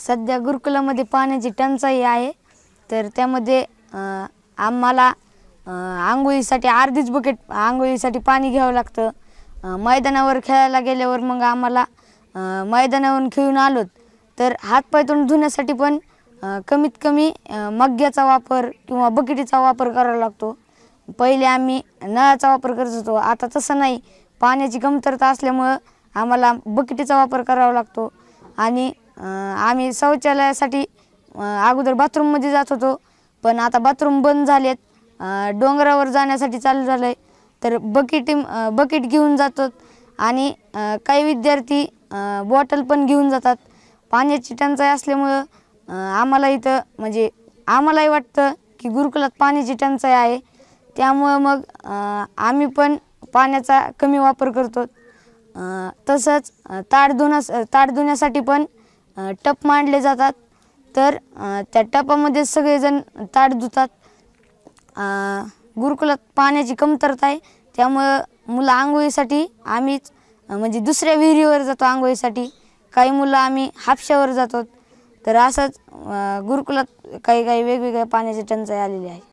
सध्या गुरुकुलामध्ये पाण्याची टंचाई आहे तर त्यामध्ये आम्हाला आंघोळीसाठी अर्धीच बकेट आंघोळीसाठी पाणी घ्यावं लागतं मैदानावर खेळायला गेल्यावर मग आम्हाला मैदानावरून खेळून आलोत तर हातपाय तोंड धुण्यासाठी पण कमीत कमी मग्ग्याचा वापर किंवा बकेटीचा वापर करावा लागतो पहिले आम्ही नळाचा वापर करत होतो आता तसं नाही पाण्याची कमतरता असल्यामुळं आम्हाला बकेटीचा वापर करावा लागतो आणि आम्ही शौचालयासाठी अगोदर बाथरूममध्ये जात होतो पण आता बाथरूम बंद झालेत डोंगरावर जाण्यासाठी चालू झालं आहे तर बकेट बकेट घेऊन जातो आणि काही विद्यार्थी बॉटल पण घेऊन जातात पाण्याची टंचाई असल्यामुळं आम्हाला इथं म्हणजे आम्हालाही वाटतं की गुरुकुलात पाण्याची टंचाई आहे त्यामुळं मग आम्ही पण पाण्याचा कमी वापर करतो तसंच ताड धुण्यास ताड धुण्यासाठी पण टप मांडले जातात तर त्या टपामध्ये सगळेजण ताट धुतात गुरुकुलात पाण्याची कमतरता आहे त्यामुळं मुलं आंघोळीसाठी आम्हीच म्हणजे दुसऱ्या विहिरीवर जातो आंघोळीसाठी काही मुलं आम्ही हापशावर जातो तर असंच गुरुकुलात काही काही वेगवेगळ्या पाण्याची टंचाई आलेली आहे